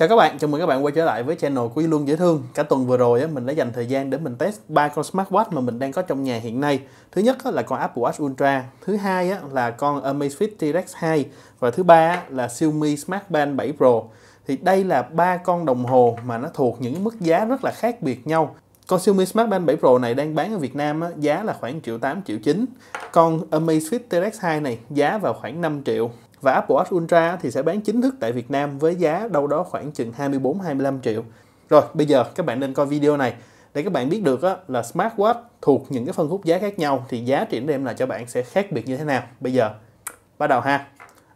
Chào các bạn, chào mừng các bạn quay trở lại với channel của Luân Dễ Thương Cả tuần vừa rồi mình đã dành thời gian để mình test ba con smartwatch mà mình đang có trong nhà hiện nay Thứ nhất là con Apple Watch Ultra Thứ hai là con Amazfit T-Rex 2 Và thứ ba là Xiaomi smart band 7 Pro Thì đây là ba con đồng hồ mà nó thuộc những mức giá rất là khác biệt nhau con Xiaomi smart band 7 Pro này đang bán ở Việt Nam giá là khoảng triệu 8 triệu 9 Con Amazfit T-Rex 2 này giá vào khoảng 5 triệu và Apple Watch Ultra thì sẽ bán chính thức tại Việt Nam với giá đâu đó khoảng chừng 24-25 triệu. Rồi, bây giờ các bạn nên coi video này để các bạn biết được á, là smartwatch thuộc những cái phân khúc giá khác nhau thì giá trị đem lại cho bạn sẽ khác biệt như thế nào. Bây giờ bắt đầu ha.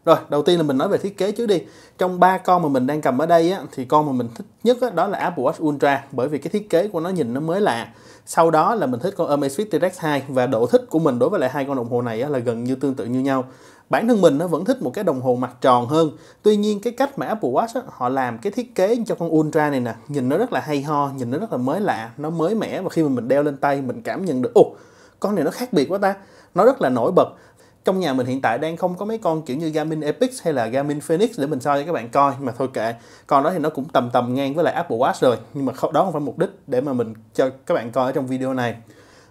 Rồi, đầu tiên là mình nói về thiết kế trước đi. Trong ba con mà mình đang cầm ở đây á, thì con mà mình thích nhất á, đó là Apple Watch Ultra bởi vì cái thiết kế của nó nhìn nó mới lạ. Sau đó là mình thích con Amazfit T-Rex 2 và độ thích của mình đối với lại hai con đồng hồ này á, là gần như tương tự như nhau bản thân mình nó vẫn thích một cái đồng hồ mặt tròn hơn tuy nhiên cái cách mà Apple Watch á, họ làm cái thiết kế cho con Ultra này nè nhìn nó rất là hay ho nhìn nó rất là mới lạ nó mới mẻ và khi mà mình đeo lên tay mình cảm nhận được ồ con này nó khác biệt quá ta nó rất là nổi bật trong nhà mình hiện tại đang không có mấy con kiểu như Garmin Epix hay là Garmin Phoenix để mình soi cho các bạn coi mà thôi kệ con đó thì nó cũng tầm tầm ngang với lại Apple Watch rồi nhưng mà đó không phải mục đích để mà mình cho các bạn coi ở trong video này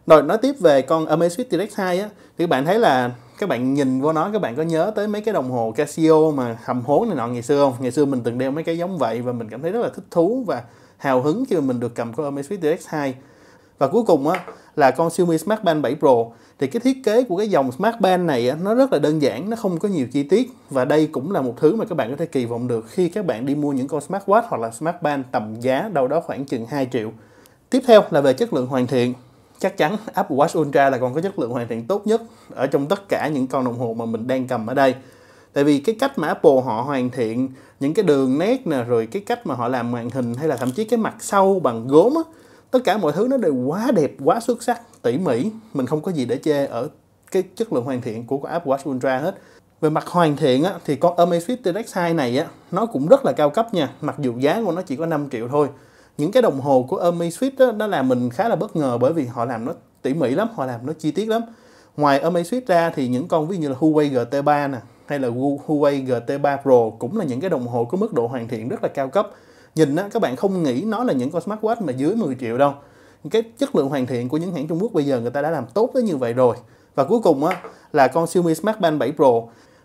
rồi nói tiếp về con Amazfit T-Rex 2 á, thì các bạn thấy là các bạn nhìn vô nó các bạn có nhớ tới mấy cái đồng hồ Casio mà hầm hố này nọ ngày xưa không? Ngày xưa mình từng đeo mấy cái giống vậy và mình cảm thấy rất là thích thú và hào hứng khi mà mình được cầm con Amazfit T-Rex 2. Và cuối cùng á là con Xiaomi Smart Band 7 Pro thì cái thiết kế của cái dòng Smart Band này á, nó rất là đơn giản, nó không có nhiều chi tiết và đây cũng là một thứ mà các bạn có thể kỳ vọng được khi các bạn đi mua những con smartwatch hoặc là Smart Band tầm giá đâu đó khoảng chừng 2 triệu. Tiếp theo là về chất lượng hoàn thiện chắc chắn Apple Watch Ultra là còn có chất lượng hoàn thiện tốt nhất ở trong tất cả những con đồng hồ mà mình đang cầm ở đây tại vì cái cách mà Apple họ hoàn thiện những cái đường nét nè rồi cái cách mà họ làm màn hình hay là thậm chí cái mặt sau bằng gốm á tất cả mọi thứ nó đều quá đẹp quá xuất sắc tỉ mỉ mình không có gì để chê ở cái chất lượng hoàn thiện của, của Apple Watch Ultra hết về mặt hoàn thiện á, thì con Amazfit T-Rex 2 này á, nó cũng rất là cao cấp nha mặc dù giá của nó chỉ có 5 triệu thôi những cái đồng hồ của Army Swift đó, nó làm mình khá là bất ngờ bởi vì họ làm nó tỉ mỉ lắm họ làm nó chi tiết lắm ngoài Army Swift ra thì những con ví như là Huawei GT3 nè hay là Huawei GT3 Pro cũng là những cái đồng hồ có mức độ hoàn thiện rất là cao cấp nhìn á, các bạn không nghĩ nó là những con smartwatch mà dưới 10 triệu đâu cái chất lượng hoàn thiện của những hãng Trung Quốc bây giờ người ta đã làm tốt tới như vậy rồi và cuối cùng á, là con Xiaomi Smart Band 7 Pro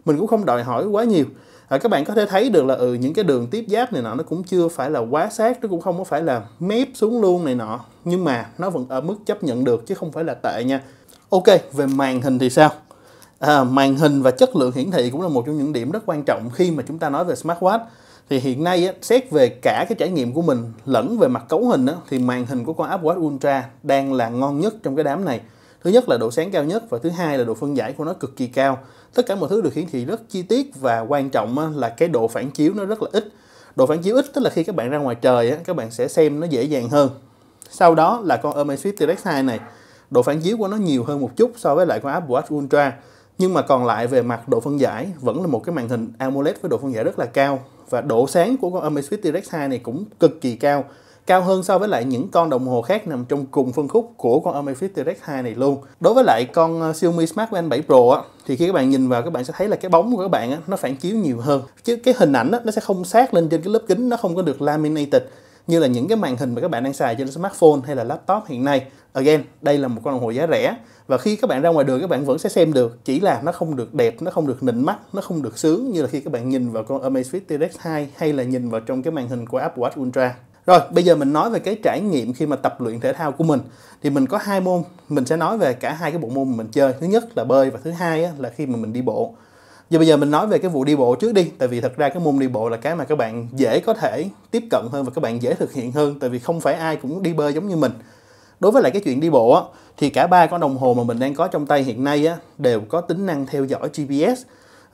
mình cũng không đòi hỏi quá nhiều à, các bạn có thể thấy được là ừ những cái đường tiếp giáp này nọ nó cũng chưa phải là quá sát nó cũng không có phải là mép xuống luôn này nọ nhưng mà nó vẫn ở mức chấp nhận được chứ không phải là tệ nha ok về màn hình thì sao à, màn hình và chất lượng hiển thị cũng là một trong những điểm rất quan trọng khi mà chúng ta nói về smartwatch thì hiện nay á, xét về cả cái trải nghiệm của mình lẫn về mặt cấu hình á, thì màn hình của con Apple Watch Ultra đang là ngon nhất trong cái đám này thứ nhất là độ sáng cao nhất và thứ hai là độ phân giải của nó cực kỳ cao tất cả mọi thứ được hiển thị rất chi tiết và quan trọng là cái độ phản chiếu nó rất là ít độ phản chiếu ít tức là khi các bạn ra ngoài trời các bạn sẽ xem nó dễ dàng hơn sau đó là con Amazfit T-Rex 2 này độ phản chiếu của nó nhiều hơn một chút so với lại con Apple Watch Ultra nhưng mà còn lại về mặt độ phân giải vẫn là một cái màn hình AMOLED với độ phân giải rất là cao và độ sáng của con Amazfit T-Rex 2 này cũng cực kỳ cao cao hơn so với lại những con đồng hồ khác nằm trong cùng phân khúc của con Amazfit T-Rex 2 này luôn. Đối với lại con ờ, Xiaomi Smart Band 7 Pro á, thì khi các bạn nhìn vào các bạn sẽ thấy là cái bóng của các bạn á, nó phản chiếu nhiều hơn. Chứ cái hình ảnh á, nó sẽ không sát lên trên cái lớp kính, nó không có được laminated như là những cái màn hình mà các bạn đang xài trên smartphone hay là laptop hiện nay. Again, đây là một con đồng hồ giá rẻ và khi các bạn ra ngoài đường các bạn vẫn sẽ xem được, chỉ là nó không được đẹp, nó không được nịnh mắt, nó không được sướng như là khi các bạn nhìn vào con Amazfit T-Rex 2 hay là nhìn vào trong cái màn hình của Apple Watch Ultra. Rồi, bây giờ mình nói về cái trải nghiệm khi mà tập luyện thể thao của mình. Thì mình có hai môn, mình sẽ nói về cả hai cái bộ môn mình chơi. Thứ nhất là bơi và thứ hai là khi mà mình đi bộ. Giờ bây giờ mình nói về cái vụ đi bộ trước đi, tại vì thật ra cái môn đi bộ là cái mà các bạn dễ có thể tiếp cận hơn và các bạn dễ thực hiện hơn tại vì không phải ai cũng đi bơi giống như mình. Đối với lại cái chuyện đi bộ á, thì cả ba con đồng hồ mà mình đang có trong tay hiện nay á, đều có tính năng theo dõi GPS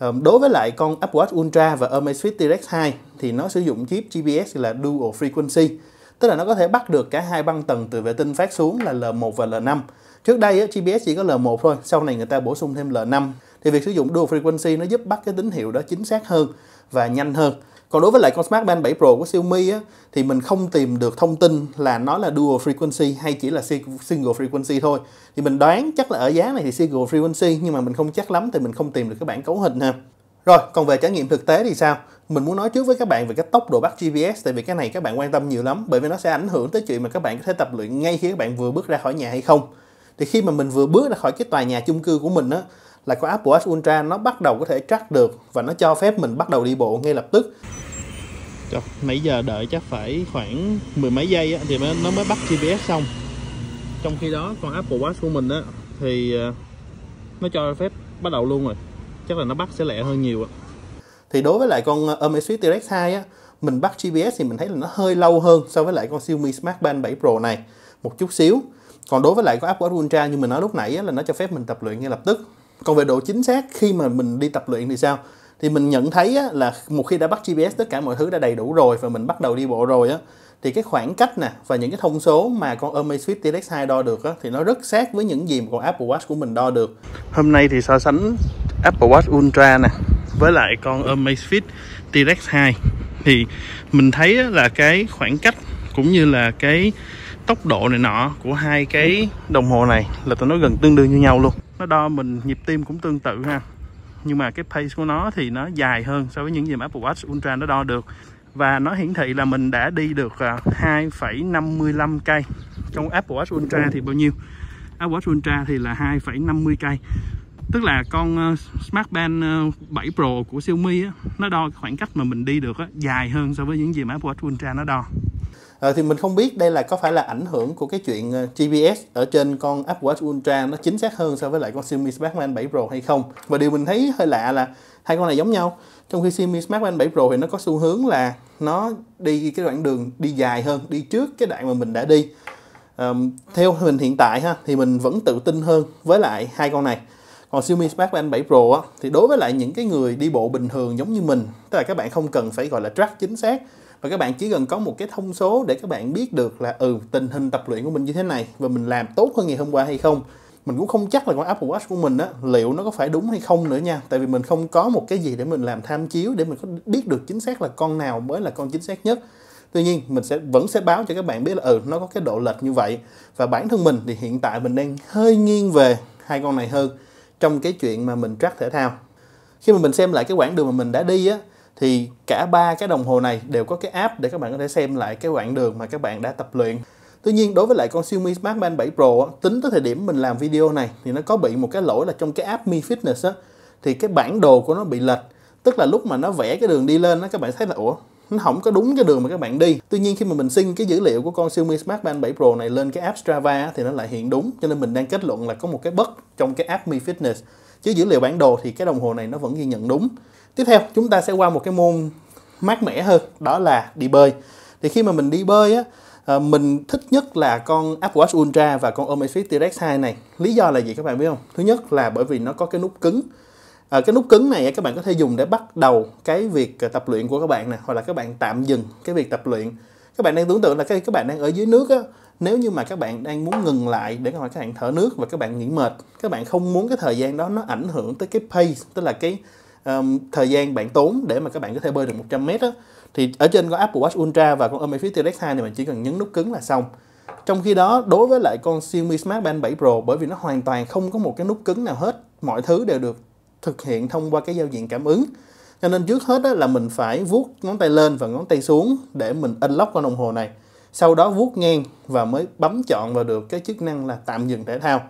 Đối với lại con Apple Watch Ultra và Amazfit T-Rex 2 thì nó sử dụng chip GPS là Dual Frequency tức là nó có thể bắt được cả hai băng tần từ vệ tinh phát xuống là L1 và L5. Trước đây GPS chỉ có L1 thôi, sau này người ta bổ sung thêm L5 thì việc sử dụng dual frequency nó giúp bắt cái tín hiệu đó chính xác hơn và nhanh hơn còn đối với lại con Smart Band 7 Pro của Xiaomi á, thì mình không tìm được thông tin là nó là dual frequency hay chỉ là single frequency thôi thì mình đoán chắc là ở giá này thì single frequency nhưng mà mình không chắc lắm thì mình không tìm được cái bản cấu hình ha rồi, còn về trải nghiệm thực tế thì sao? Mình muốn nói trước với các bạn về cái tốc độ bắt GPS tại vì cái này các bạn quan tâm nhiều lắm bởi vì nó sẽ ảnh hưởng tới chuyện mà các bạn có thể tập luyện ngay khi các bạn vừa bước ra khỏi nhà hay không. Thì khi mà mình vừa bước ra khỏi cái tòa nhà chung cư của mình á là con Apple Watch Ultra nó bắt đầu có thể track được và nó cho phép mình bắt đầu đi bộ ngay lập tức Trời, nãy giờ đợi chắc phải khoảng mười mấy giây á, thì nó mới bắt GPS xong trong khi đó con Apple Watch của mình á thì ờ, nó cho phép bắt đầu luôn rồi chắc là nó bắt sẽ lẹ hơn nhiều ạ thì đối với lại con Amazfit T-Rex 2 á mình bắt GPS thì mình thấy là nó hơi lâu hơn so với lại con Xiaomi Smart Band 7 Pro này một chút xíu còn đối với lại có Apple Watch Ultra như mình nói lúc nãy á, là nó cho phép mình tập luyện ngay lập tức còn về độ chính xác khi mà mình đi tập luyện thì sao thì mình nhận thấy á, là một khi đã bắt GPS tất cả mọi thứ đã đầy đủ rồi và mình bắt đầu đi bộ rồi á thì cái khoảng cách nè và những cái thông số mà con Amazfit T-Rex 2 đo được á, thì nó rất sát với những gì mà con Apple Watch của mình đo được. Hôm nay thì so sánh Apple Watch Ultra nè với lại con Amazfit T-Rex 2 thì mình thấy là cái khoảng cách cũng như là cái tốc độ này nọ của hai cái ừ. đồng hồ này là tụi nó gần tương đương như nhau luôn nó đo mình nhịp tim cũng tương tự ha nhưng mà cái pace của nó thì nó dài hơn so với những gì mà Apple Watch Ultra nó đo được và nó hiển thị là mình đã đi được 2,55 à, cây trong Apple Watch Ultra thì bao nhiêu Apple Watch Ultra thì là 2,50 cây tức là con à, Smart Band 7 à, Pro của Xiaomi á, nó đo khoảng cách mà mình đi được á, dài hơn so với những gì mà Apple Watch Ultra nó đo à, thì mình không biết đây là có phải là ảnh hưởng của cái chuyện ờ, GPS ở trên con Apple Watch Ultra nó chính xác hơn so với lại con Xiaomi Smart Band 7 Pro hay không và điều mình thấy hơi lạ là hai con này giống nhau trong khi Xiaomi Smart Band 7 Pro thì nó có xu hướng là nó đi cái đoạn đường đi dài hơn đi trước cái đoạn mà mình đã đi um, theo mình hiện tại ha thì mình vẫn tự tin hơn với lại hai con này còn Xiaomi Smart Band 7 Pro á, thì đối với lại những cái người đi bộ bình thường giống như mình tức là các bạn không cần phải gọi là track chính xác và các bạn chỉ cần có một cái thông số để các bạn biết được là ừ tình hình tập luyện của mình như thế này và mình làm tốt hơn ngày hôm qua hay không mình cũng không chắc là con Apple Watch của mình á liệu nó có phải đúng hay không nữa nha tại vì mình không có một cái gì để mình làm tham chiếu để mình có biết được chính xác là con nào mới là con chính xác nhất tuy nhiên mình sẽ vẫn sẽ báo cho các bạn biết là ừ nó có cái độ lệch như vậy và bản thân mình thì hiện tại mình đang hơi nghiêng về hai con này hơn trong cái chuyện mà mình track thể thao khi mà mình xem lại cái quãng đường mà mình đã đi á thì cả ba cái đồng hồ này đều có cái app để các bạn có thể xem lại cái quãng đường mà các bạn đã tập luyện Tuy nhiên đối với lại con Xiaomi Smart Band 7 Pro tính tới thời điểm mình làm video này thì nó có bị một cái lỗi là trong cái app Mi Fitness á thì cái bản đồ của nó bị lệch tức là lúc mà nó vẽ cái đường đi lên đó các bạn thấy là ủa nó không có đúng cái đường mà các bạn đi tuy nhiên khi mà mình xin cái dữ liệu của con Xiaomi Smart Band 7 Pro này lên cái app Strava thì nó lại hiện đúng cho nên mình đang kết luận là có một cái bất trong cái app Mi Fitness chứ dữ liệu bản đồ thì cái đồng hồ này nó vẫn ghi nhận đúng tiếp theo chúng ta sẽ qua một cái môn mát mẻ hơn đó là đi bơi thì khi mà mình đi bơi á ờ, mình thích nhất là con Apple Watch Ultra và con Omega T-Rex 2 này. Lý do là gì các bạn biết không? Thứ nhất là bởi vì nó có cái nút cứng. À, cái nút cứng này các bạn có thể dùng để bắt đầu cái việc ờ, tập luyện của các bạn nè, hoặc là các bạn tạm dừng cái việc tập luyện. Các bạn đang tưởng tượng là cái các bạn đang ở dưới nước á, nếu như mà các bạn đang muốn ngừng lại để các bạn, các bạn thở nước và các bạn nghỉ mệt các bạn không muốn cái thời gian đó nó ảnh hưởng tới cái pace tức là cái um, thời gian bạn tốn để mà các bạn có thể bơi được 100 mét á thì ở trên con Apple Watch Ultra và con Amazfit T-Rex 2 thì mình chỉ cần nhấn nút cứng là xong trong khi đó đối với lại con Xiaomi Smart Band 7 Pro bởi vì nó hoàn toàn không có một cái nút cứng nào hết mọi thứ đều được thực hiện thông qua cái giao diện cảm ứng cho nên trước hết đó là mình phải vuốt ngón tay lên và ngón tay xuống để mình unlock con đồng hồ này sau đó vuốt ngang và mới bấm chọn vào được cái chức năng là tạm dừng thể thao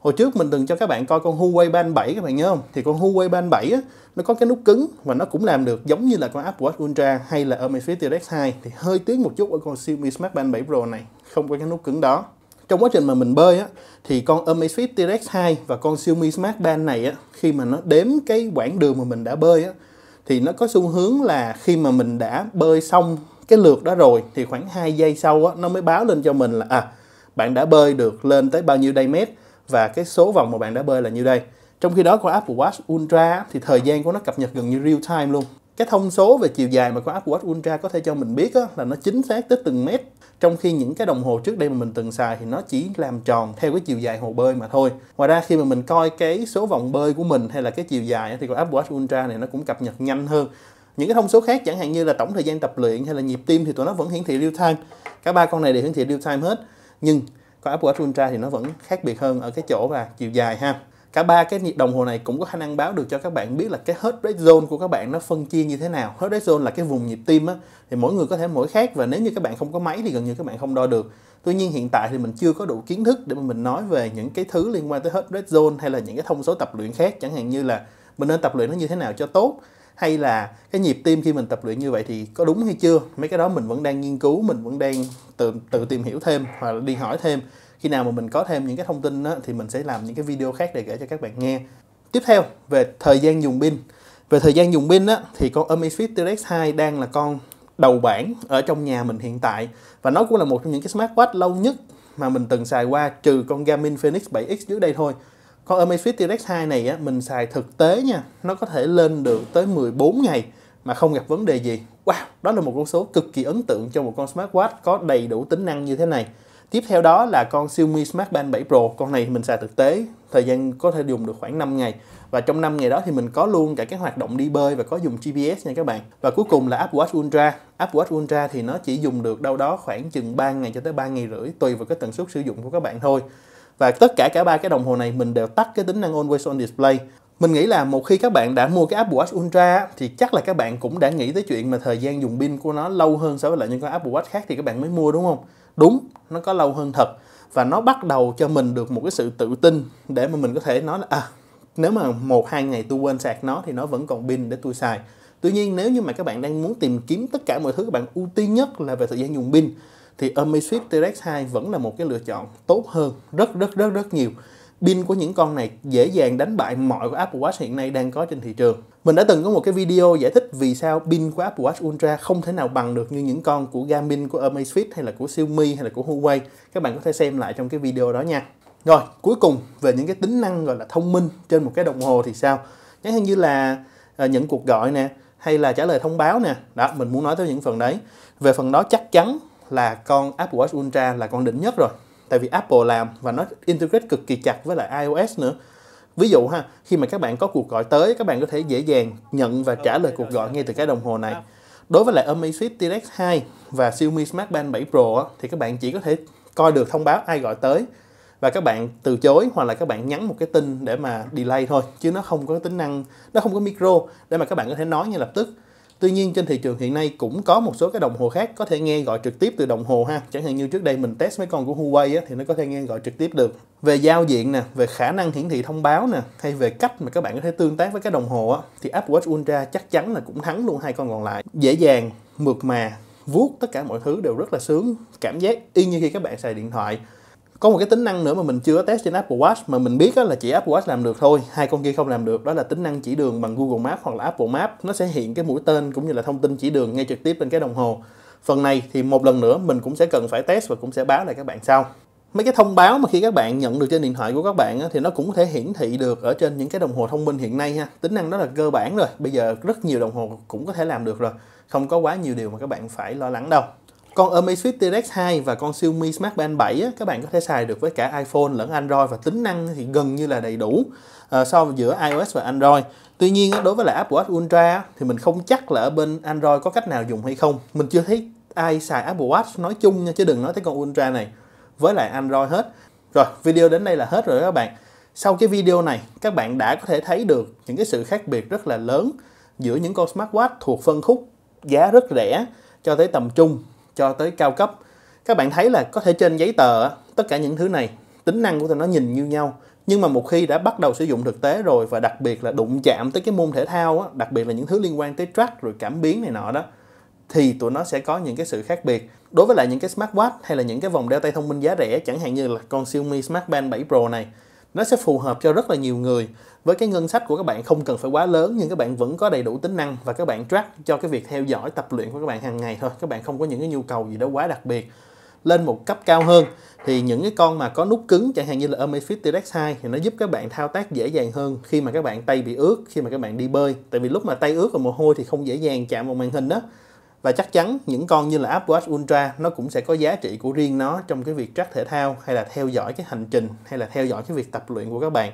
hồi trước mình từng cho các bạn coi con Huawei Band 7 các bạn nhớ không thì con Huawei Band 7 á, nó có cái nút cứng và nó cũng làm được giống như là con Apple Watch Ultra hay là Amazfit T-Rex 2 thì hơi tiếc một chút ở con Xiaomi Smart Band 7 Pro này không có cái nút cứng đó trong quá trình mà mình bơi á thì con Amazfit T-Rex 2 và con Xiaomi Smart Band này á khi mà nó đếm cái quãng đường mà mình đã bơi á thì nó có xu hướng là khi mà mình đã bơi xong cái lượt đó rồi thì khoảng 2 giây sau á, nó mới báo lên cho mình là à bạn đã bơi được lên tới bao nhiêu đây mét và cái số vòng mà bạn đã bơi là nhiêu đây. Trong khi đó con Apple Watch Ultra thì thời gian của nó cập nhật gần như real time luôn. Cái thông số về chiều dài mà con Apple Watch Ultra có thể cho mình biết á, là nó chính xác tới từng mét. Trong khi những cái đồng hồ trước đây mà mình từng xài thì nó chỉ làm tròn theo cái chiều dài hồ bơi mà thôi. Ngoài ra khi mà mình coi cái số vòng bơi của mình hay là cái chiều dài thì con Apple Watch Ultra này nó cũng cập nhật nhanh hơn những cái thông số khác chẳng hạn như là tổng thời gian tập luyện hay là nhịp tim thì tụi nó vẫn hiển thị real time cả ba con này đều hiển thị real time hết nhưng có Apple Watch Ultra thì nó vẫn khác biệt hơn ở cái chỗ là chiều dài ha cả ba cái đồng hồ này cũng có khả năng báo được cho các bạn biết là cái heart rate zone của các bạn nó phân chia như thế nào heart rate zone là cái vùng nhịp tim á thì mỗi người có thể mỗi khác và nếu như các bạn không có máy thì gần như các bạn không đo được tuy nhiên hiện tại thì mình chưa có đủ kiến thức để mà mình nói về những cái thứ liên quan tới heart rate zone hay là những cái thông số tập luyện khác chẳng hạn như là mình nên tập luyện nó như thế nào cho tốt hay là cái nhịp tim khi mình tập luyện như vậy thì có đúng hay chưa mấy cái đó mình vẫn đang nghiên cứu mình vẫn đang tự tự tìm hiểu thêm hoặc là đi hỏi thêm khi nào mà mình có thêm những cái thông tin đó, thì mình sẽ làm những cái video khác để kể cho các bạn nghe tiếp theo về thời gian dùng pin về thời gian dùng pin á, thì con Amazfit T-Rex 2 đang là con đầu bảng ở trong nhà mình hiện tại và nó cũng là một trong những cái smartwatch lâu nhất mà mình từng xài qua trừ con Garmin Fenix 7X dưới đây thôi con Amazfit T-Rex 2 này á, mình xài thực tế nha nó có thể lên được tới 14 ngày mà không gặp vấn đề gì wow đó là một con số cực kỳ ấn tượng cho một con smartwatch có đầy đủ tính năng như thế này tiếp theo đó là con Xiaomi Smart Band 7 Pro con này mình xài thực tế thời gian có thể dùng được khoảng 5 ngày và trong 5 ngày đó thì mình có luôn cả các hoạt động đi bơi và có dùng GPS nha các bạn và cuối cùng là Apple Watch Ultra Apple Watch Ultra thì nó chỉ dùng được đâu đó khoảng chừng 3 ngày cho tới 3 ngày rưỡi tùy vào cái tần suất sử dụng của các bạn thôi và tất cả cả ba cái đồng hồ này mình đều tắt cái tính năng Always On Display mình nghĩ là một khi các bạn đã mua cái Apple Watch Ultra thì chắc là các bạn cũng đã nghĩ tới chuyện mà thời gian dùng pin của nó lâu hơn so với lại những con Apple Watch khác thì các bạn mới mua đúng không? Đúng, nó có lâu hơn thật và nó bắt đầu cho mình được một cái sự tự tin để mà mình có thể nói là à, nếu mà một hai ngày tôi quên sạc nó thì nó vẫn còn pin để tôi xài. Tuy nhiên nếu như mà các bạn đang muốn tìm kiếm tất cả mọi thứ các bạn ưu tiên nhất là về thời gian dùng pin thì Omniswift T-Rex 2 vẫn là một cái lựa chọn tốt hơn rất rất rất rất nhiều pin của những con này dễ dàng đánh bại mọi của Apple Watch hiện nay đang có trên thị trường. Mình đã từng có một cái video giải thích vì sao pin của Apple Watch Ultra không thể nào bằng được như những con của Garmin, của Amazfit hay là của Xiaomi hay là của Huawei. Các bạn có thể xem lại trong cái video đó nha. Rồi, cuối cùng về những cái tính năng gọi là thông minh trên một cái đồng hồ thì sao? Chẳng hạn như là ờ, nhận cuộc gọi nè, hay là trả lời thông báo nè. Đó, mình muốn nói tới những phần đấy. Về phần đó chắc chắn là con Apple Watch Ultra là con đỉnh nhất rồi tại vì Apple làm và nó integrate cực kỳ chặt với lại iOS nữa ví dụ ha khi mà các bạn có cuộc gọi tới các bạn có thể dễ dàng nhận và trả lời cuộc gọi ngay từ cái đồng hồ này đối với lại Amazfit T-Rex 2 và Xiaomi Smart Band 7 Pro thì các bạn chỉ có thể coi được thông báo ai gọi tới và các bạn từ chối hoặc là các bạn nhắn một cái tin để mà delay thôi chứ nó không có tính năng nó không có micro để mà các bạn có thể nói ngay lập tức Tuy nhiên trên thị trường hiện nay cũng có một số cái đồng hồ khác có thể nghe gọi trực tiếp từ đồng hồ ha. Chẳng hạn như trước đây mình test mấy con của Huawei á, thì nó có thể nghe gọi trực tiếp được. Về giao diện nè, về khả năng hiển thị thông báo nè, hay về cách mà các bạn có thể tương tác với cái đồng hồ á, thì Apple Watch Ultra chắc chắn là cũng thắng luôn hai con còn lại. Dễ dàng, mượt mà, vuốt tất cả mọi thứ đều rất là sướng, cảm giác y như khi các bạn xài điện thoại có một cái tính năng nữa mà mình chưa test trên Apple Watch mà mình biết là chỉ Apple Watch làm được thôi hai con kia không làm được đó là tính năng chỉ đường bằng Google Maps hoặc là Apple Maps nó sẽ hiện cái mũi tên cũng như là thông tin chỉ đường ngay trực tiếp lên cái đồng hồ phần này thì một lần nữa mình cũng sẽ cần phải test và cũng sẽ báo lại các bạn sau mấy cái thông báo mà khi các bạn nhận được trên điện thoại của các bạn thì nó cũng có thể hiển thị được ở trên những cái đồng hồ thông minh hiện nay ha tính năng đó là cơ bản rồi bây giờ rất nhiều đồng hồ cũng có thể làm được rồi không có quá nhiều điều mà các bạn phải lo lắng đâu con Amazfit T-Rex 2 và con Xiaomi Smart Band 7 á, các bạn có thể xài được với cả iPhone lẫn Android và tính năng thì gần như là đầy đủ uh, so với giữa iOS và Android. Tuy nhiên á, đối với lại Apple Watch Ultra thì mình không chắc là ở bên Android có cách nào dùng hay không. Mình chưa thấy ai xài Apple Watch nói chung nha chứ đừng nói tới con Ultra này với lại Android hết. Rồi, video đến đây là hết rồi các bạn. Sau cái video này, các bạn đã có thể thấy được những cái sự khác biệt rất là lớn giữa những con smartwatch thuộc phân khúc giá rất rẻ cho tới tầm trung cho tới cao cấp các bạn thấy là có thể trên giấy tờ tất cả những thứ này tính năng của tụi nó nhìn như nhau nhưng mà một khi đã bắt đầu sử dụng thực tế rồi và đặc biệt là đụng chạm tới cái môn thể thao á, đặc biệt là những thứ liên quan tới track rồi cảm biến này nọ đó thì tụi nó sẽ có những cái sự khác biệt đối với lại những cái smartwatch hay là những cái vòng đeo tay thông minh giá rẻ chẳng hạn như là con Xiaomi Smart Band 7 Pro này nó sẽ phù hợp cho rất là nhiều người với cái ngân sách của các bạn không cần phải quá lớn nhưng các bạn vẫn có đầy đủ tính năng và các bạn track cho cái việc theo dõi tập luyện của các bạn hàng ngày thôi các bạn không có những cái nhu cầu gì đó quá đặc biệt lên một cấp cao hơn thì những cái con mà có nút cứng chẳng hạn như là Amazfit T-Rex 2 thì nó giúp các bạn thao tác dễ dàng hơn khi mà các bạn tay bị ướt khi mà các bạn đi bơi tại vì lúc mà tay ướt và mồ hôi thì không dễ dàng chạm vào màn hình đó và chắc chắn những con như là Apple Watch Ultra nó cũng sẽ có giá trị của riêng nó trong cái việc track thể thao hay là theo dõi cái hành trình hay là theo dõi cái việc tập luyện của các bạn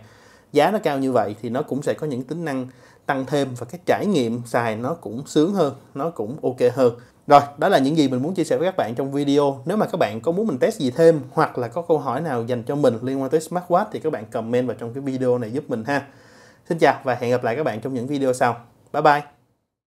giá nó cao như vậy thì nó cũng sẽ có những tính năng tăng thêm và cái trải nghiệm xài nó cũng sướng hơn nó cũng ok hơn rồi, đó là những gì mình muốn chia sẻ với các bạn trong video. Nếu mà các bạn có muốn mình test gì thêm hoặc là có câu hỏi nào dành cho mình liên quan tới smartwatch thì các bạn comment vào trong cái video này giúp mình ha. Xin chào và hẹn gặp lại các bạn trong những video sau. Bye bye!